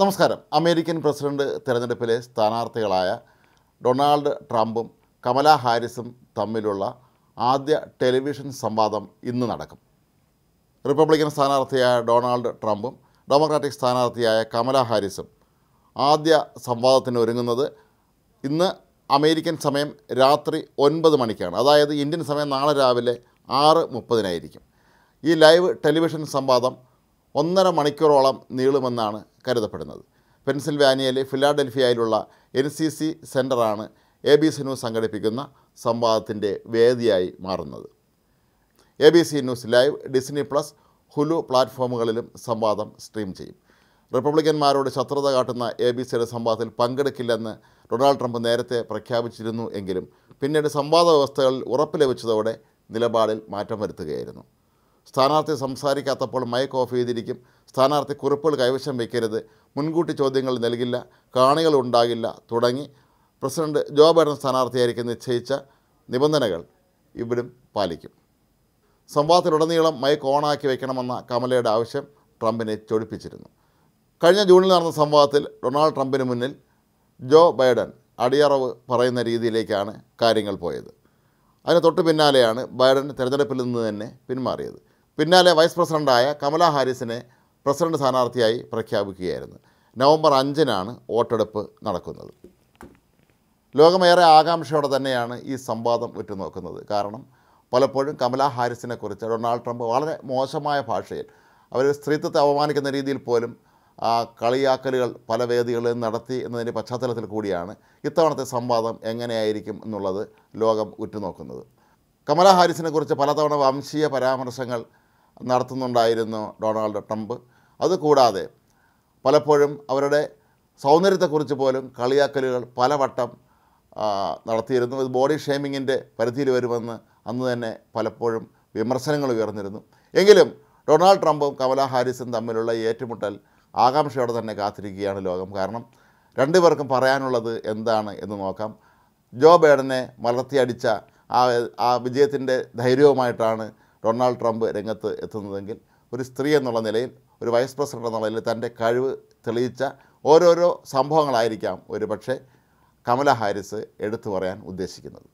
നമസ്കാരം American president തെരഞ്ഞെടുപ്പിലെ സ്ഥാനാർത്ഥികളായ Donald ട്രംപും കമല ഹാരിസും തമ്മിലുള്ള ആദ്യ ടെലിവിഷൻ സംവാദം ഇന്ന് നടക്കും റിപ്പബ്ലിക്കൻ സ്ഥാനാർത്ഥിയായ ഡൊണാൾഡ് ട്രംപും ഡെമോക്രാറ്റിക് സ്ഥാനാർത്ഥിയായ കമല ഹാരിസും ആദ്യ സംവാദത്തിന് ഒരുങ്ങുന്നത് ഇന്ന് അമേരിക്കൻ സമയം രാത്രി ഒൻപത് മണിക്കാണ് അതായത് ഇന്ത്യൻ സമയം നാളെ രാവിലെ ആറ് മുപ്പതിനായിരിക്കും ഈ ലൈവ് ടെലിവിഷൻ സംവാദം ഒന്നര മണിക്കൂറോളം നീളുമെന്നാണ് കരുതപ്പെടുന്നത് പെൻസിൽവാനിയയിലെ ഫിലാഡൽഫിയയിലുള്ള എൻ സി സി സെൻ്ററാണ് എ ബി സി ന്യൂസ് സംഘടിപ്പിക്കുന്ന സംവാദത്തിൻ്റെ വേദിയായി മാറുന്നത് A B C news live Disney plus Hulu പ്ലാറ്റ്ഫോമുകളിലും സംവാദം സ്ട്രീം ചെയ്യും റിപ്പബ്ലിക്കന്മാരോട് ശത്രുത കാട്ടുന്ന എ ബി സിയുടെ സംവാദത്തിൽ പങ്കെടുക്കില്ലെന്ന് ഡൊണാൾഡ് ട്രംപ് നേരത്തെ പ്രഖ്യാപിച്ചിരുന്നു എങ്കിലും പിന്നീട് സംവാദ വ്യവസ്ഥകളിൽ ഉറപ്പ് ലഭിച്ചതോടെ നിലപാടിൽ മാറ്റം വരുത്തുകയായിരുന്നു സ്ഥാനാർത്ഥി സംസാരിക്കാത്തപ്പോൾ മൈക്ക് ഓഫ് ചെയ്തിരിക്കും സ്ഥാനാർത്ഥി കുറിപ്പുകൾ കൈവശം വയ്ക്കരുത് മുൻകൂട്ടി ചോദ്യങ്ങൾ നൽകില്ല കാണികൾ ഉണ്ടാകില്ല തുടങ്ങി പ്രസിഡന്റ് ജോ ബൈഡൻ സ്ഥാനാർത്ഥിയായിരിക്കും നിശ്ചയിച്ച നിബന്ധനകൾ ഇവരും പാലിക്കും സംവാദത്തിലുടനീളം മൈക്ക് ഓണാക്കി വയ്ക്കണമെന്ന കമലയുടെ ആവശ്യം ട്രംപിനെ ചൊടിപ്പിച്ചിരുന്നു കഴിഞ്ഞ ജൂണിൽ നടന്ന സംവാദത്തിൽ ഡൊണാൾഡ് ട്രംപിന് മുന്നിൽ ജോ ബൈഡൻ അടിയറവ് പറയുന്ന രീതിയിലേക്കാണ് കാര്യങ്ങൾ പോയത് അതിന് തൊട്ട് പിന്നാലെയാണ് ബൈഡൻ തിരഞ്ഞെടുപ്പിൽ നിന്ന് തന്നെ പിന്മാറിയത് പിന്നാലെ വൈസ് പ്രസിഡൻ്റായ കമല ഹാരിസിനെ പ്രസിഡന്റ് സ്ഥാനാർത്ഥിയായി പ്രഖ്യാപിക്കുകയായിരുന്നു നവംബർ അഞ്ചിനാണ് വോട്ടെടുപ്പ് നടക്കുന്നത് ലോകമേറെ ആകാംക്ഷയോടെ തന്നെയാണ് ഈ സംവാദം ഉറ്റുനോക്കുന്നത് കാരണം പലപ്പോഴും കമല ഹാരിസിനെക്കുറിച്ച് ഡൊണാൾഡ് ട്രംപ് വളരെ മോശമായ ഭാഷയിൽ അവർ സ്ത്രീത്വത്തെ അപമാനിക്കുന്ന രീതിയിൽ പോലും കളിയാക്കലുകൾ പല വേദികളിൽ നടത്തി എന്നതിൻ്റെ പശ്ചാത്തലത്തിൽ കൂടിയാണ് ഇത്തവണത്തെ സംവാദം എങ്ങനെയായിരിക്കും എന്നുള്ളത് ലോകം ഉറ്റുനോക്കുന്നത് കമല ഹാരിസിനെക്കുറിച്ച് പലതവണ വംശീയ പരാമർശങ്ങൾ നടത്തുന്നുണ്ടായിരുന്നു ഡൊണാൾഡ് ട്രംപ് അതുകൂടാതെ പലപ്പോഴും അവരുടെ സൗന്ദര്യത്തെക്കുറിച്ച് പോലും കളിയാക്കലുകൾ പലവട്ടം നടത്തിയിരുന്നു ഇത് ബോഡി ഷേമിങ്ങിൻ്റെ പരിധിയിൽ വരുമെന്ന് അന്ന് തന്നെ പലപ്പോഴും വിമർശനങ്ങൾ ഉയർന്നിരുന്നു എങ്കിലും ഡൊണാൾഡ് ട്രംപും കമലാ ഹാരിസും തമ്മിലുള്ള ഏറ്റുമുട്ടൽ ആകാംക്ഷയോടെ തന്നെ കാത്തിരിക്കുകയാണ് ലോകം കാരണം രണ്ടുപേർക്കും പറയാനുള്ളത് എന്താണ് എന്ന് നോക്കാം ജോ ബൈഡനെ മലർത്തിയടിച്ച ആ ആ വിജയത്തിൻ്റെ ധൈര്യവുമായിട്ടാണ് ഡൊണാൾഡ് ട്രംപ് രംഗത്ത് എത്തുന്നതെങ്കിൽ ഒരു സ്ത്രീ എന്നുള്ള നിലയിൽ ഒരു വൈസ് പ്രസിഡന്റ് എന്നുള്ള നിലയിൽ തൻ്റെ കഴിവ് തെളിയിച്ച ഓരോരോ സംഭവങ്ങളായിരിക്കാം ഒരു പക്ഷേ കമല ഹാരിസ് എടുത്തു പറയാൻ ഉദ്ദേശിക്കുന്നത്